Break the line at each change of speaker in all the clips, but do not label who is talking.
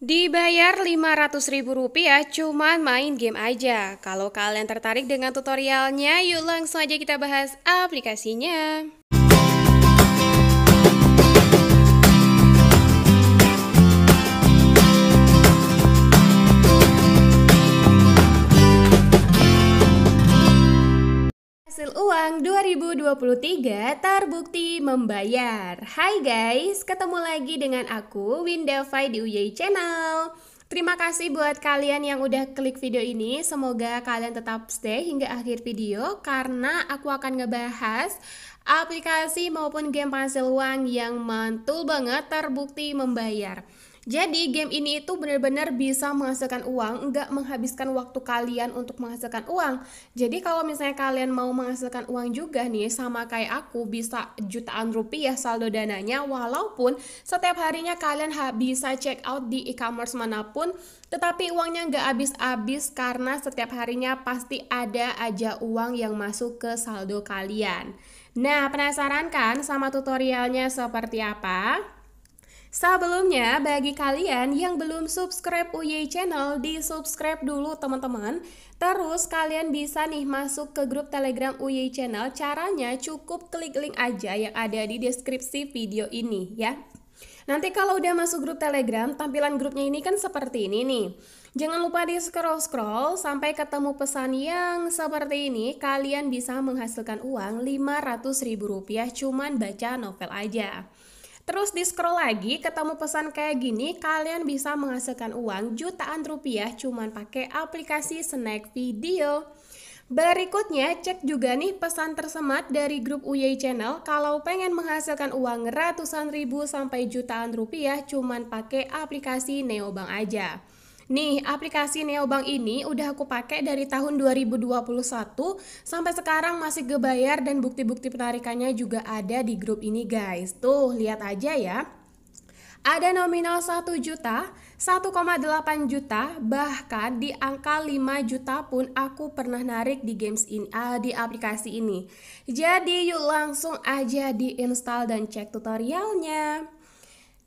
Dibayar Rp500.000 cuma main game aja. Kalau kalian tertarik dengan tutorialnya, yuk langsung aja kita bahas aplikasinya. Jepang 2023 terbukti membayar. Hai guys, ketemu lagi dengan aku Windelvi di UY Channel. Terima kasih buat kalian yang udah klik video ini. Semoga kalian tetap stay hingga akhir video karena aku akan ngebahas aplikasi maupun game penghasil uang yang mantul banget terbukti membayar. Jadi game ini itu benar-benar bisa menghasilkan uang, nggak menghabiskan waktu kalian untuk menghasilkan uang. Jadi kalau misalnya kalian mau menghasilkan uang juga nih, sama kayak aku bisa jutaan rupiah saldo dananya, walaupun setiap harinya kalian bisa check out di e-commerce manapun, tetapi uangnya nggak habis-habis karena setiap harinya pasti ada aja uang yang masuk ke saldo kalian. Nah, penasaran kan sama tutorialnya seperti apa? Sebelumnya, bagi kalian yang belum subscribe UY Channel, di subscribe dulu teman-teman. Terus kalian bisa nih masuk ke grup telegram UY Channel, caranya cukup klik link aja yang ada di deskripsi video ini ya. Nanti kalau udah masuk grup telegram, tampilan grupnya ini kan seperti ini nih. Jangan lupa di scroll-scroll sampai ketemu pesan yang seperti ini, kalian bisa menghasilkan uang ribu rupiah cuman baca novel aja. Terus di scroll lagi, ketemu pesan kayak gini, kalian bisa menghasilkan uang jutaan rupiah cuman pakai aplikasi snack video. Berikutnya, cek juga nih pesan tersemat dari grup UY Channel kalau pengen menghasilkan uang ratusan ribu sampai jutaan rupiah cuman pakai aplikasi Neobank aja. Nih, aplikasi Neobank ini udah aku pakai dari tahun 2021 sampai sekarang masih gebayar dan bukti-bukti penarikannya juga ada di grup ini guys. Tuh, lihat aja ya ada nominal 1 juta, 1,8 juta, bahkan di angka 5 juta pun aku pernah narik di games ini uh, ah, di aplikasi ini. Jadi yuk langsung aja diinstal dan cek tutorialnya.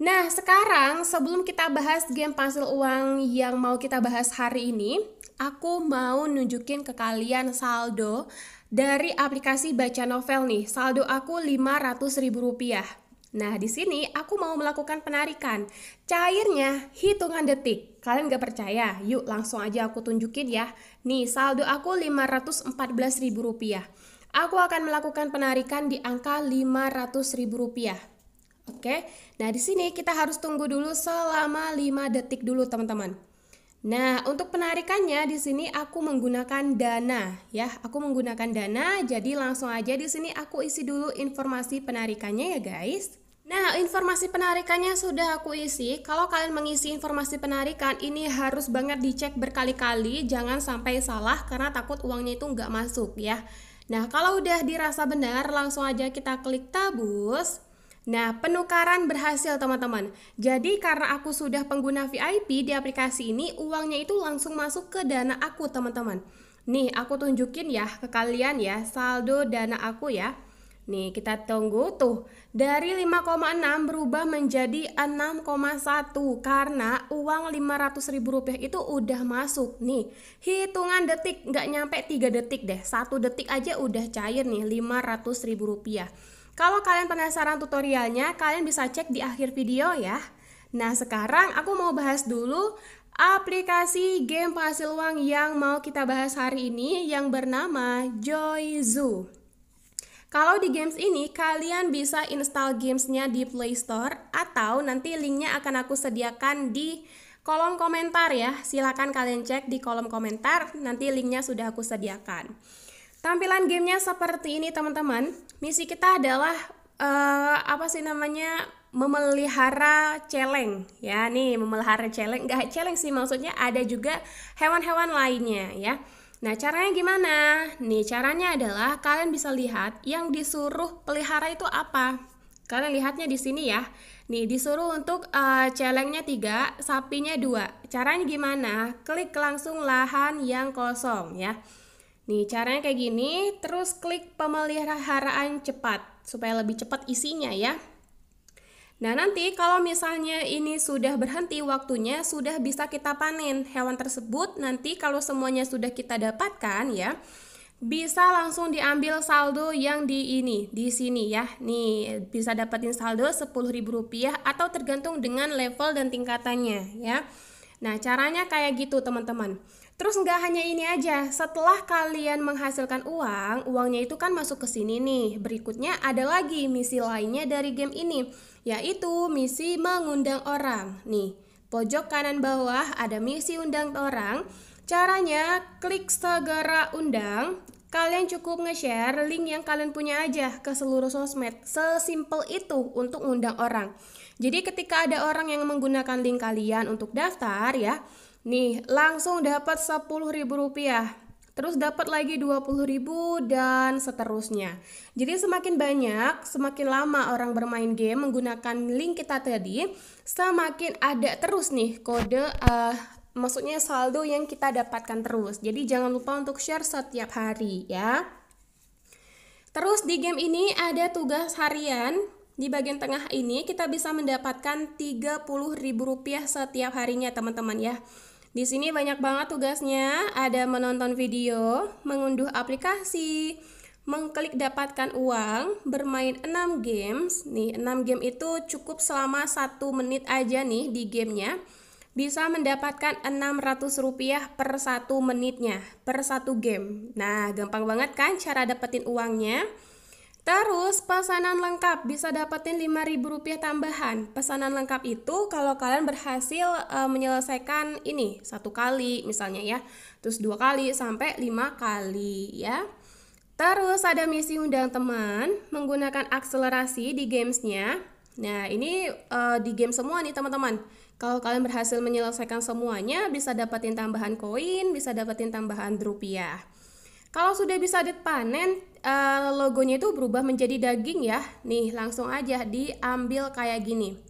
Nah, sekarang sebelum kita bahas game puzzle uang yang mau kita bahas hari ini, aku mau nunjukin ke kalian saldo dari aplikasi baca novel nih. Saldo aku Rp500.000. Nah, di sini aku mau melakukan penarikan. Cairnya hitungan detik. Kalian gak percaya? Yuk langsung aja aku tunjukin ya. Nih, saldo aku Rp514.000. Aku akan melakukan penarikan di angka Rp500.000. Oke. Nah, di sini kita harus tunggu dulu selama 5 detik dulu, teman-teman. Nah, untuk penarikannya di sini aku menggunakan dana ya. Aku menggunakan dana, jadi langsung aja di sini aku isi dulu informasi penarikannya ya, guys. Nah, informasi penarikannya sudah aku isi. Kalau kalian mengisi informasi penarikan, ini harus banget dicek berkali-kali, jangan sampai salah karena takut uangnya itu nggak masuk ya. Nah, kalau udah dirasa benar, langsung aja kita klik tabus. Nah, penukaran berhasil teman-teman. Jadi karena aku sudah pengguna VIP di aplikasi ini, uangnya itu langsung masuk ke dana aku teman-teman. Nih, aku tunjukin ya ke kalian ya saldo dana aku ya. Nih, kita tunggu tuh. Dari 5,6 berubah menjadi 6,1 karena uang 500 ribu rupiah itu udah masuk. Nih, hitungan detik nggak nyampe 3 detik deh. satu detik aja udah cair nih 500 ribu rupiah. Kalau kalian penasaran tutorialnya, kalian bisa cek di akhir video ya. Nah, sekarang aku mau bahas dulu aplikasi game penghasil uang yang mau kita bahas hari ini yang bernama Joyzoo. Kalau di games ini, kalian bisa install gamesnya di Play Store atau nanti linknya akan aku sediakan di kolom komentar ya. Silahkan kalian cek di kolom komentar, nanti linknya sudah aku sediakan. Tampilan gamenya seperti ini teman-teman. Misi kita adalah uh, apa sih namanya memelihara celeng ya nih memelihara celeng nggak celeng sih maksudnya ada juga hewan-hewan lainnya ya nah caranya gimana nih caranya adalah kalian bisa lihat yang disuruh pelihara itu apa kalian lihatnya di sini ya nih disuruh untuk uh, celengnya tiga sapinya dua caranya gimana klik langsung lahan yang kosong ya Nih, caranya kayak gini, terus klik pemeliharaan cepat supaya lebih cepat isinya ya. Nah, nanti kalau misalnya ini sudah berhenti waktunya, sudah bisa kita panen hewan tersebut. Nanti kalau semuanya sudah kita dapatkan ya, bisa langsung diambil saldo yang di ini, di sini ya. Nih, bisa dapetin saldo Rp10.000 atau tergantung dengan level dan tingkatannya ya. Nah, caranya kayak gitu, teman-teman. Terus nggak hanya ini aja, setelah kalian menghasilkan uang, uangnya itu kan masuk ke sini nih. Berikutnya ada lagi misi lainnya dari game ini, yaitu misi mengundang orang. Nih, pojok kanan bawah ada misi undang orang. Caranya klik segera undang. Kalian cukup nge-share link yang kalian punya aja ke seluruh sosmed. Sesimpel itu untuk undang orang. Jadi ketika ada orang yang menggunakan link kalian untuk daftar ya, Nih, langsung dapat Rp10.000. Terus dapat lagi 20.000 dan seterusnya. Jadi semakin banyak, semakin lama orang bermain game menggunakan link kita tadi, semakin ada terus nih kode uh, maksudnya saldo yang kita dapatkan terus. Jadi jangan lupa untuk share setiap hari ya. Terus di game ini ada tugas harian. Di bagian tengah ini kita bisa mendapatkan Rp30.000 setiap harinya teman-teman ya. Di sini banyak banget tugasnya, ada menonton video, mengunduh aplikasi, mengklik dapatkan uang, bermain 6 games. Nih, 6 game itu cukup selama 1 menit aja nih di gamenya. Bisa mendapatkan Rp600 per 1 menitnya, per 1 game. Nah, gampang banget kan cara dapetin uangnya? Terus Bonus pesanan lengkap bisa dapetin Rp5.000 tambahan. Pesanan lengkap itu kalau kalian berhasil e, menyelesaikan ini satu kali misalnya ya. Terus dua kali sampai lima kali ya. Terus ada misi undang teman menggunakan akselerasi di gamesnya. Nah ini e, di game semua nih teman-teman. Kalau kalian berhasil menyelesaikan semuanya bisa dapetin tambahan koin, bisa dapetin tambahan rupiah. Kalau sudah bisa dipanen, eh, logonya itu berubah menjadi daging ya. Nih, langsung aja diambil kayak gini.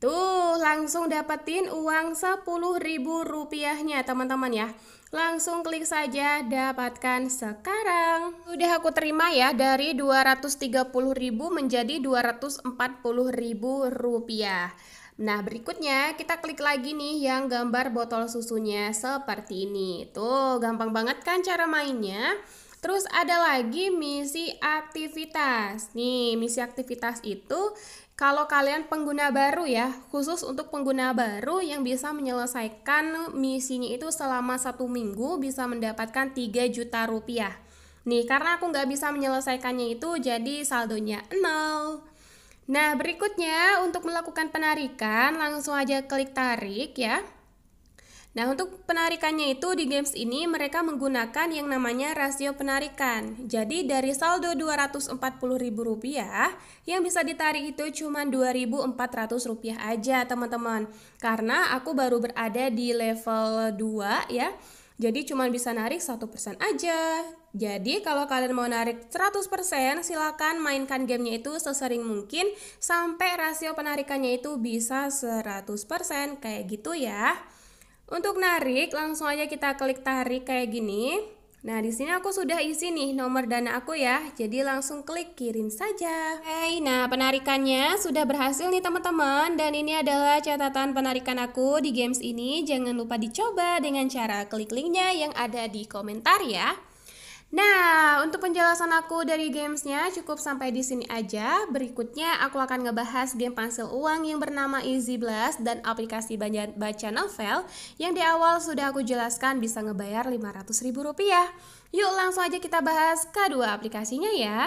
Tuh, langsung dapetin uang Rp10.000 rupiahnya teman-teman ya. Langsung klik saja dapatkan sekarang. Sudah aku terima ya dari 230.000 menjadi 240.000 rupiah. Nah, berikutnya kita klik lagi nih yang gambar botol susunya seperti ini. Tuh, gampang banget kan cara mainnya? Terus ada lagi misi aktivitas. Nih, misi aktivitas itu kalau kalian pengguna baru ya, khusus untuk pengguna baru yang bisa menyelesaikan misinya itu selama satu minggu bisa mendapatkan 3 juta rupiah. Nih, karena aku nggak bisa menyelesaikannya itu, jadi saldonya 0. Nah, berikutnya untuk melakukan penarikan, langsung aja klik tarik ya. Nah, untuk penarikannya itu di games ini mereka menggunakan yang namanya rasio penarikan. Jadi dari saldo Rp240.000 yang bisa ditarik itu cuma Rp2.400 aja, teman-teman. Karena aku baru berada di level 2 ya. Jadi cuma bisa narik 1% aja. Jadi kalau kalian mau narik 100%, silakan mainkan gamenya itu sesering mungkin sampai rasio penarikannya itu bisa 100% kayak gitu ya. Untuk narik, langsung aja kita klik tarik kayak gini. Nah, di sini aku sudah isi nih nomor dana aku ya. Jadi langsung klik kirim saja. Hey, nah penarikannya sudah berhasil nih teman-teman dan ini adalah catatan penarikan aku di games ini. Jangan lupa dicoba dengan cara klik linknya yang ada di komentar ya. Nah, untuk penjelasan aku dari gamesnya cukup sampai di sini aja. Berikutnya aku akan ngebahas game pansel uang yang bernama Easy Blast dan aplikasi baca novel yang di awal sudah aku jelaskan bisa ngebayar ribu rupiah. Yuk langsung aja kita bahas kedua aplikasinya ya.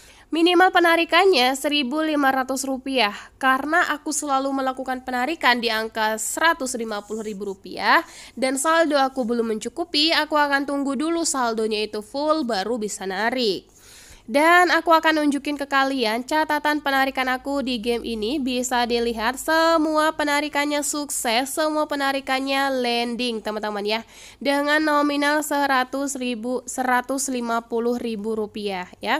Minimal penarikannya Rp1.500 karena aku selalu melakukan penarikan di angka Rp150.000 dan saldo aku belum mencukupi, aku akan tunggu dulu saldonya itu full baru bisa narik. Dan aku akan nunjukin ke kalian catatan penarikan aku di game ini bisa dilihat semua penarikannya sukses, semua penarikannya landing teman-teman ya. Dengan nominal 100 ribu, 150 ribu rupiah ya.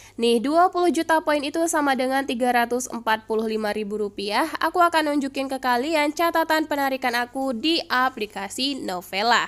Nih, 20 juta poin itu sama dengan ribu rupiah. Aku akan nunjukin ke kalian catatan penarikan aku di aplikasi Novela.